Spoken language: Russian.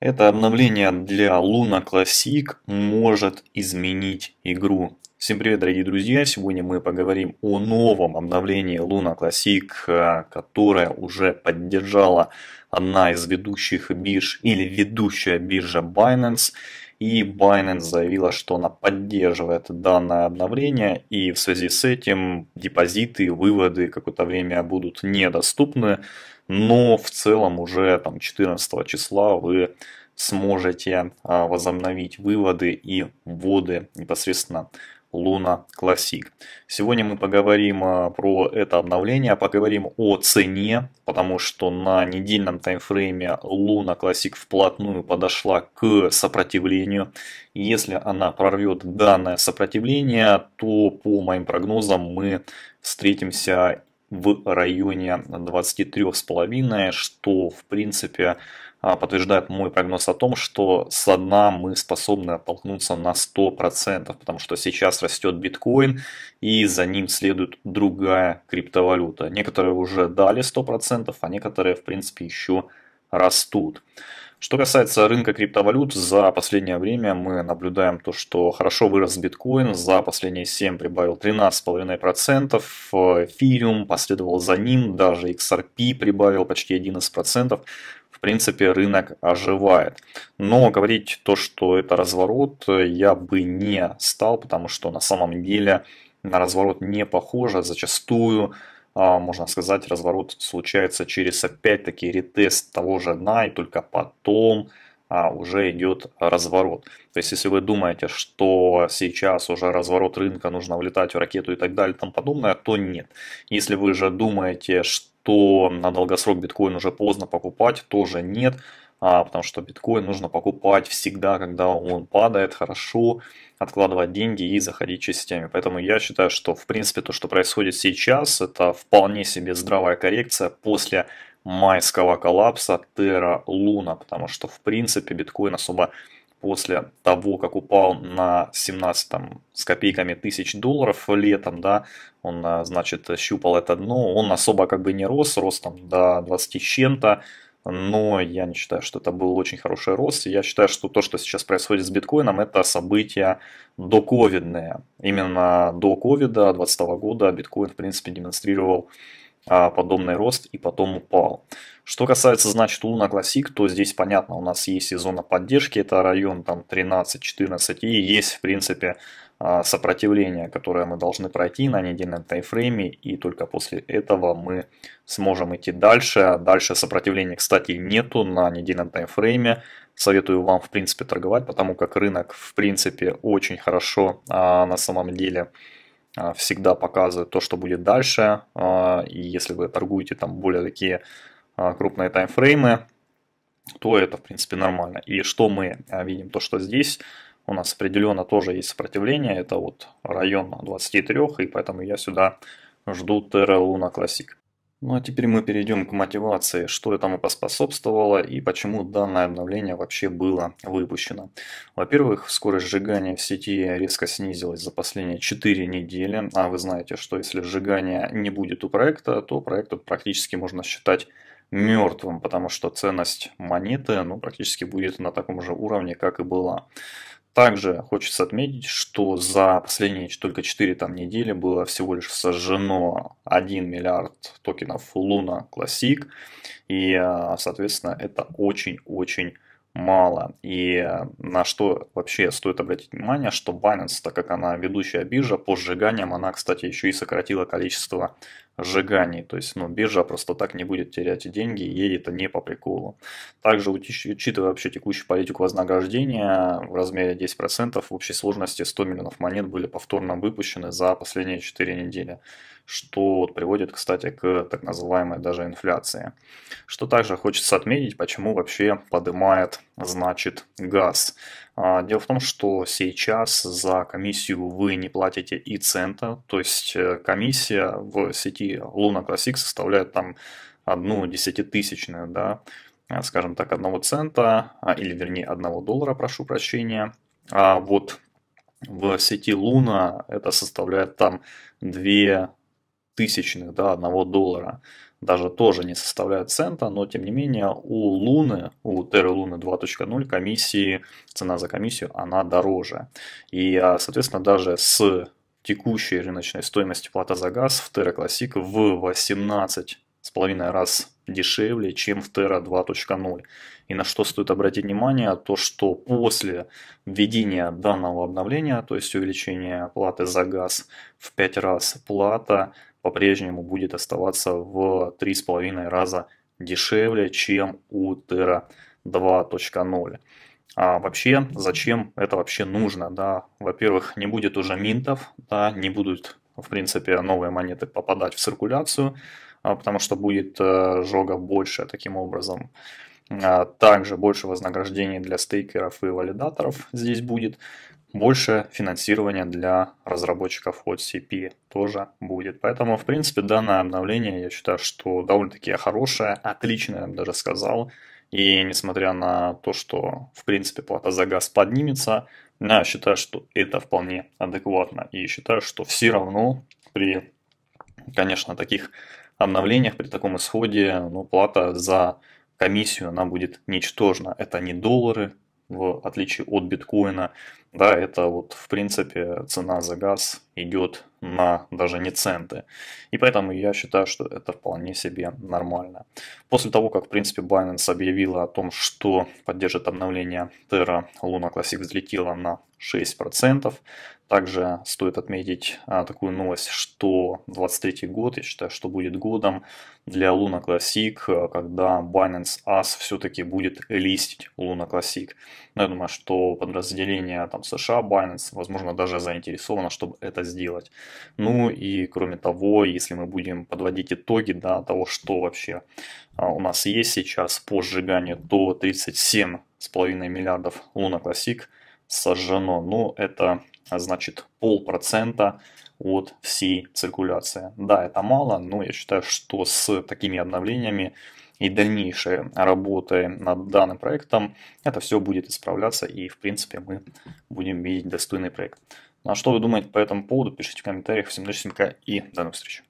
Это обновление для Luna Classic может изменить игру. Всем привет, дорогие друзья! Сегодня мы поговорим о новом обновлении Luna Classic, э, которое уже поддержала одна из ведущих бирж или ведущая биржа Binance. И Binance заявила, что она поддерживает данное обновление, и в связи с этим депозиты, выводы какое-то время будут недоступны но в целом уже там 14 числа вы сможете а, возобновить выводы и вводы непосредственно Луна Classic. Сегодня мы поговорим а, про это обновление, поговорим о цене, потому что на недельном таймфрейме Луна Classic вплотную подошла к сопротивлению. Если она прорвет данное сопротивление, то по моим прогнозам мы встретимся в районе 23,5, что в принципе а, подтверждает мой прогноз о том, что со дна мы способны оттолкнуться на 100%, потому что сейчас растет биткоин, и за ним следует другая криптовалюта. Некоторые уже дали 100%, а некоторые, в принципе, еще растут. Что касается рынка криптовалют, за последнее время мы наблюдаем то, что хорошо вырос биткоин, за последние 7 прибавил 13,5%, эфириум последовал за ним, даже XRP прибавил почти 11%. В принципе, рынок оживает. Но говорить то, что это разворот, я бы не стал, потому что на самом деле на разворот не похоже. Зачастую а, можно сказать, разворот случается через опять-таки ретест того же дна, и только потом а, уже идет разворот. То есть, если вы думаете, что сейчас уже разворот рынка, нужно влетать в ракету и так далее там подобное, то нет. Если вы же думаете, что на долгосрок биткоин уже поздно покупать, тоже нет. А, потому что биткоин нужно покупать всегда, когда он падает, хорошо откладывать деньги и заходить частями. Поэтому я считаю, что в принципе то, что происходит сейчас, это вполне себе здравая коррекция после майского коллапса Terra Луна, потому что в принципе биткоин особо после того, как упал на 17 там, с копейками тысяч долларов летом, да, он, а, значит, щупал это дно, он особо как бы не рос, рос там до 20 с чем-то, но я не считаю, что это был очень хороший рост. Я считаю, что то, что сейчас происходит с биткоином, это события доковидные. Именно до ковида 2020 года биткоин, в принципе, демонстрировал а, подобный рост и потом упал. Что касается, значит, Луна Классик, то здесь понятно, у нас есть и зона поддержки, это район там 13-14, и есть, в принципе, а, сопротивление, которое мы должны пройти на недельном таймфрейме, и только после этого мы сможем идти дальше. А дальше сопротивления, кстати, нету на недельном таймфрейме. Советую вам, в принципе, торговать, потому как рынок, в принципе, очень хорошо а на самом деле а, всегда показывает то, что будет дальше. И если вы торгуете там более такие крупные таймфреймы, то это, в принципе, нормально. И что мы видим? То, что здесь у нас определенно тоже есть сопротивление, это вот район 23, и поэтому я сюда жду Terra Luna Classic. Ну а теперь мы перейдем к мотивации, что этому поспособствовало и почему данное обновление вообще было выпущено. Во-первых, скорость сжигания в сети резко снизилась за последние 4 недели, а вы знаете, что если сжигания не будет у проекта, то проект практически можно считать мертвым, потому что ценность монеты ну, практически будет на таком же уровне, как и была. Также хочется отметить, что за последние только 4 там, недели было всего лишь сожжено 1 миллиард токенов Луна Classic, и, а, соответственно, это очень-очень мало. И э, на что вообще стоит обратить внимание, что Binance, так как она ведущая биржа по сжиганиям, она, кстати, еще и сократила количество сжиганий. То есть, ну, биржа просто так не будет терять деньги, ей это не по приколу. Также, учитывая вообще текущую политику вознаграждения в размере 10%, в общей сложности 100 миллионов монет были повторно выпущены за последние 4 недели что приводит, кстати, к так называемой даже инфляции. Что также хочется отметить, почему вообще поднимает, значит, газ. А, дело в том, что сейчас за комиссию вы не платите и цента, то есть э, комиссия в сети Luna Classic составляет там одну десятитысячную, да, э, скажем так, одного цента, а, или вернее одного доллара, прошу прощения. А вот в сети Луна это составляет там 2 тысячных да, одного доллара даже тоже не составляет цента, но тем не менее у Луны, у Терры Луны 2.0 комиссии, цена за комиссию, она дороже. И, а, соответственно, даже с текущей рыночной стоимостью плата за газ в Terra Classic в 18 с половиной раз дешевле, чем в Terra 2.0. И на что стоит обратить внимание, то что после введения данного обновления, то есть увеличения платы за газ в 5 раз, плата по-прежнему будет оставаться в 3,5 раза дешевле, чем у Terra 2.0. А вообще, зачем это вообще нужно? Да? Во-первых, не будет уже минтов, да, не будут, в принципе, новые монеты попадать в циркуляцию, а, потому что будет э, жога больше таким образом. А также больше вознаграждений для стейкеров и валидаторов здесь будет. Больше финансирования для разработчиков от CP тоже будет. Поэтому, в принципе, данное обновление, я считаю, что довольно-таки хорошее, отличное, я бы даже сказал. И несмотря на то, что, в принципе, плата за газ поднимется, я считаю, что это вполне адекватно. И считаю, что все равно при, конечно, таких обновлениях, при таком исходе, ну, плата за комиссию, она будет ничтожна. Это не доллары, в отличие от биткоина. Да, это вот в принципе цена за газ идет на даже не центы. И поэтому я считаю, что это вполне себе нормально. После того, как в принципе Binance объявила о том, что поддержит обновление Terra, Luna Classic взлетела на 6%. Также стоит отметить а, такую новость, что 23 год, я считаю, что будет годом для Luna Classic, а, когда Binance AS все-таки будет листить Luna Classic. Но я думаю, что подразделение там, США, Binance, возможно, даже заинтересовано, чтобы это сделать. Ну и кроме того, если мы будем подводить итоги да, того, что вообще а, у нас есть сейчас по сжиганию, то 37,5 миллиардов Luna Classic – сожжено. Ну, это а, значит полпроцента от всей циркуляции. Да, это мало, но я считаю, что с такими обновлениями и дальнейшей работой над данным проектом это все будет исправляться и в принципе мы будем видеть достойный проект. Ну а что вы думаете по этому поводу, пишите в комментариях. Всем удачи, и до новых встреч.